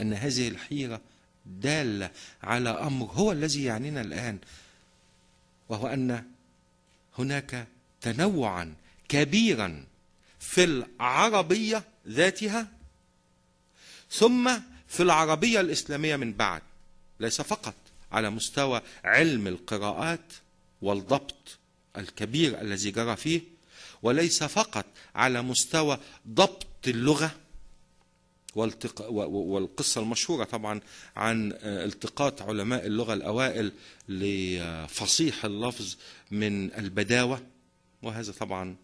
أن هذه الحيرة دالة على أمر هو الذي يعنينا الآن وهو أن هناك تنوعا كبيرا في العربية ذاتها ثم في العربية الإسلامية من بعد ليس فقط على مستوى علم القراءات والضبط الكبير الذي جرى فيه وليس فقط على مستوى ضبط اللغة والتق... والقصة المشهورة طبعا عن آه، التقاط علماء اللغة الأوائل لفصيح اللفظ من البداوة وهذا طبعا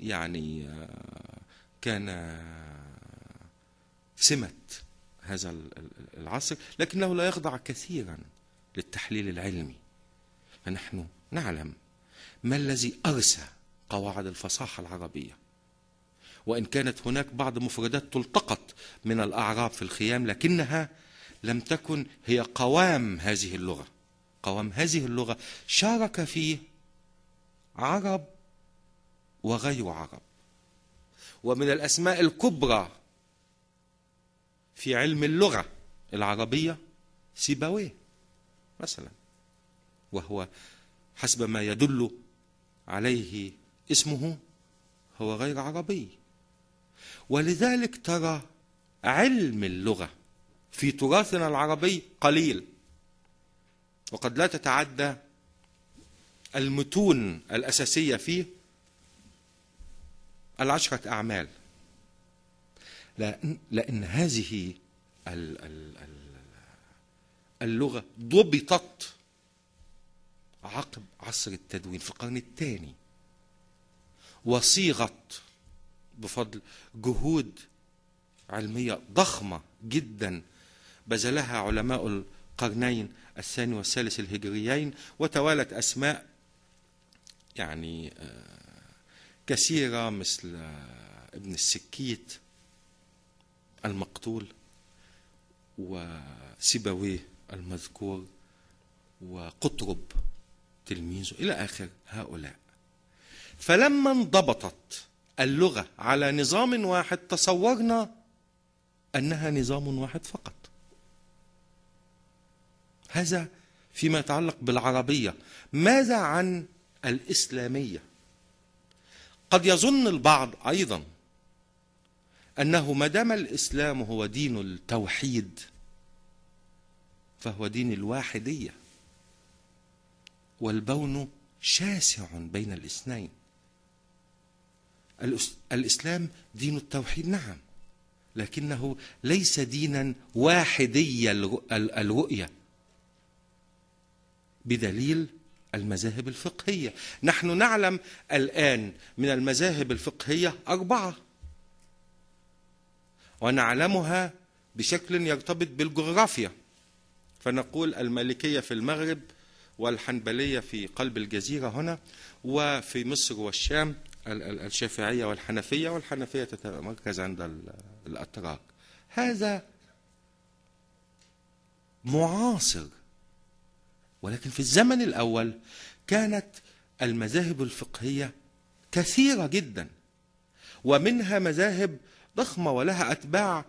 يعني آه، كان آه، سمة هذا العصر لكنه لا يخضع كثيرا للتحليل العلمي فنحن نعلم ما الذي أرسى قواعد الفصاحة العربية وإن كانت هناك بعض مفردات تلتقط من الأعراب في الخيام لكنها لم تكن هي قوام هذه اللغة قوام هذه اللغة شارك فيه عرب وغير عرب ومن الأسماء الكبرى في علم اللغة العربية سيبويه مثلا وهو حسب ما يدل عليه اسمه هو غير عربي ولذلك ترى علم اللغة في تراثنا العربي قليل وقد لا تتعدى المتون الأساسية فيه العشرة أعمال لأن, لأن هذه اللغة ضبطت عقب عصر التدوين في القرن الثاني وصيغت بفضل جهود علمية ضخمة جدا بذلها علماء القرنين الثاني والثالث الهجريين وتوالت أسماء يعني آه، كثيرة مثل آه، ابن السكيت المقتول وسيبويه المذكور وقطرب تلميذه إلى آخر هؤلاء فلما انضبطت اللغه على نظام واحد تصورنا انها نظام واحد فقط هذا فيما يتعلق بالعربيه ماذا عن الاسلاميه قد يظن البعض ايضا انه ما دام الاسلام هو دين التوحيد فهو دين الواحديه والبون شاسع بين الاثنين الإسلام دين التوحيد نعم لكنه ليس دينا واحدي الرؤية بدليل المذاهب الفقهية نحن نعلم الآن من المذاهب الفقهية أربعة ونعلمها بشكل يرتبط بالجغرافيا فنقول المالكية في المغرب والحنبلية في قلب الجزيرة هنا وفي مصر والشام الشافعية والحنفية والحنفية تتمركز عند الأتراك هذا معاصر ولكن في الزمن الأول كانت المذاهب الفقهية كثيرة جدا ومنها مذاهب ضخمة ولها أتباع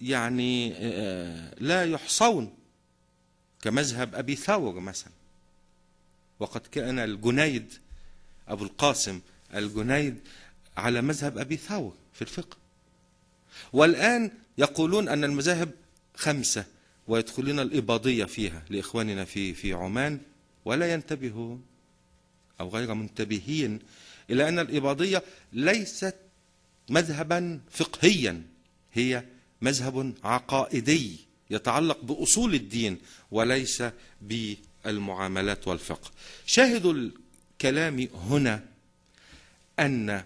يعني آه، لا يحصون كمذهب أبي ثور مثلا وقد كان الجنيد أبو القاسم الجنيد على مذهب أبي ثور في الفقه والآن يقولون أن المذاهب خمسة ويدخلون الإباضية فيها لإخواننا في في عمان ولا ينتبهون أو غير منتبهين إلى أن الإباضية ليست مذهبا فقهيا هي مذهب عقائدي يتعلق بأصول الدين وليس بالمعاملات والفقه شاهدوا الكلام هنا أن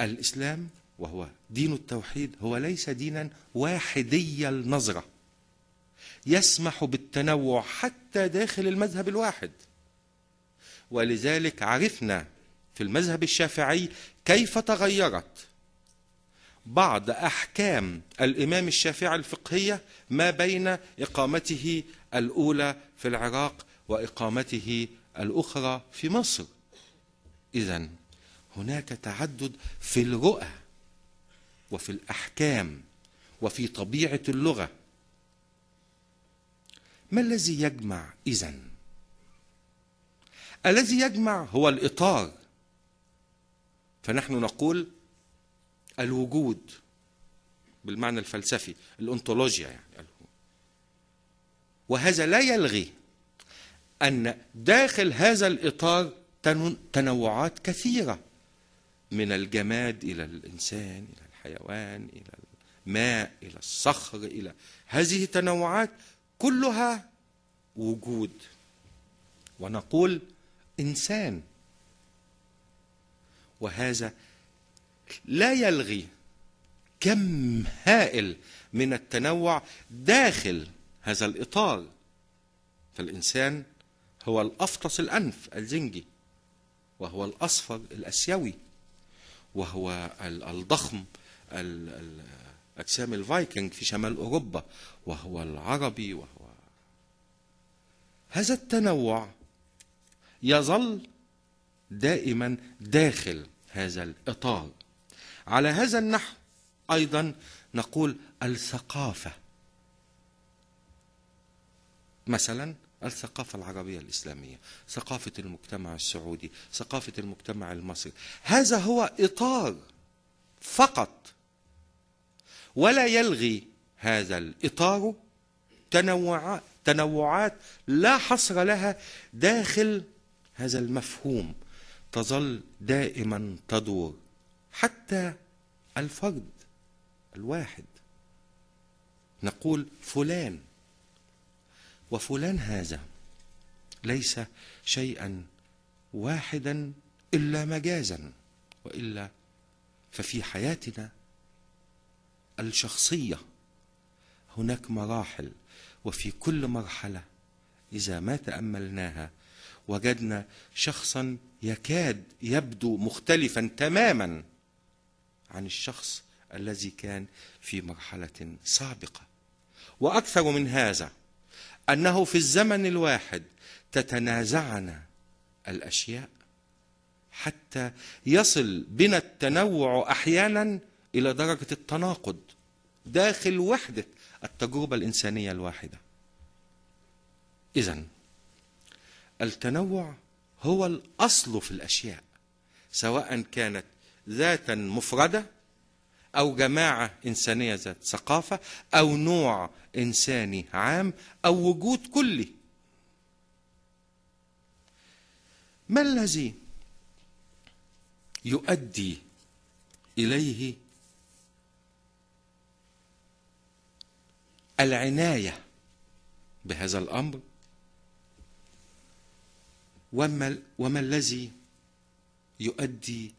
الإسلام وهو دين التوحيد هو ليس دينا واحدي النظرة يسمح بالتنوع حتى داخل المذهب الواحد ولذلك عرفنا في المذهب الشافعي كيف تغيرت بعض احكام الامام الشافعي الفقهيه ما بين اقامته الاولى في العراق واقامته الاخرى في مصر اذا هناك تعدد في الرؤى وفي الاحكام وفي طبيعه اللغه ما الذي يجمع اذا الذي يجمع هو الاطار فنحن نقول الوجود بالمعنى الفلسفي الانطولوجيا يعني وهذا لا يلغي ان داخل هذا الاطار تنوعات كثيره من الجماد إلى الإنسان إلى الحيوان إلى الماء إلى الصخر إلى هذه التنوعات كلها وجود ونقول إنسان وهذا لا يلغي كم هائل من التنوع داخل هذا الإطار فالإنسان هو الأفطس الأنف الزنجي وهو الأصفر الأسيوي وهو الضخم أجسام الفايكنج في شمال أوروبا وهو العربي وهو هذا التنوع يظل دائما داخل هذا الإطار على هذا النحو أيضا نقول الثقافة مثلا الثقافة العربية الإسلامية ثقافة المجتمع السعودي ثقافة المجتمع المصري هذا هو إطار فقط ولا يلغي هذا الإطار تنوعات لا حصر لها داخل هذا المفهوم تظل دائما تدور حتى الفرد الواحد نقول فلان وفلان هذا ليس شيئا واحدا الا مجازا والا ففي حياتنا الشخصيه هناك مراحل وفي كل مرحله اذا ما تاملناها وجدنا شخصا يكاد يبدو مختلفا تماما عن الشخص الذي كان في مرحله سابقه واكثر من هذا انه في الزمن الواحد تتنازعنا الاشياء حتى يصل بنا التنوع احيانا الى درجه التناقض داخل وحده التجربه الانسانيه الواحده اذا التنوع هو الاصل في الاشياء سواء كانت ذاتا مفرده أو جماعة إنسانية ذات ثقافة أو نوع إنساني عام أو وجود كلي ما الذي يؤدي إليه العناية بهذا الأمر وما, وما الذي يؤدي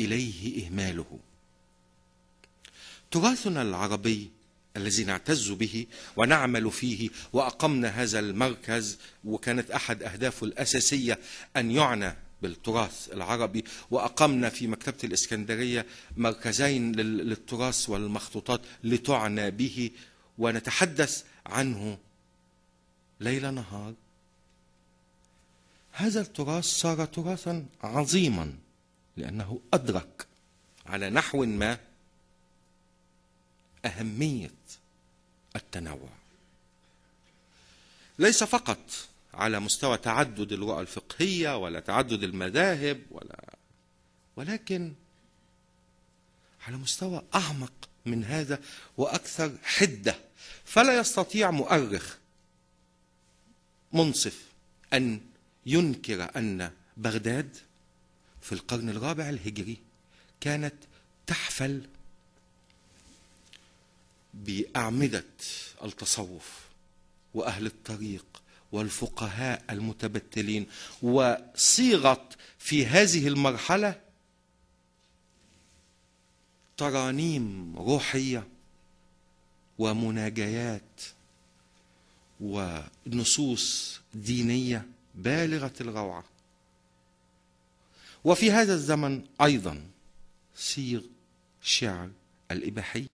إليه إهماله تراثنا العربي الذي نعتز به ونعمل فيه واقمنا هذا المركز وكانت احد اهدافه الاساسيه ان يعنى بالتراث العربي واقمنا في مكتبه الاسكندريه مركزين للتراث والمخطوطات لتعنى به ونتحدث عنه ليل نهار هذا التراث صار تراثا عظيما لانه ادرك على نحو ما اهميه التنوع ليس فقط على مستوى تعدد اللغه الفقهيه ولا تعدد المذاهب ولا ولكن على مستوى اعمق من هذا واكثر حده فلا يستطيع مؤرخ منصف ان ينكر ان بغداد في القرن الرابع الهجري كانت تحفل باعمده التصوف واهل الطريق والفقهاء المتبتلين وصيغت في هذه المرحله ترانيم روحيه ومناجيات ونصوص دينيه بالغه الروعه وفي هذا الزمن ايضا صيغ شعر الاباحيه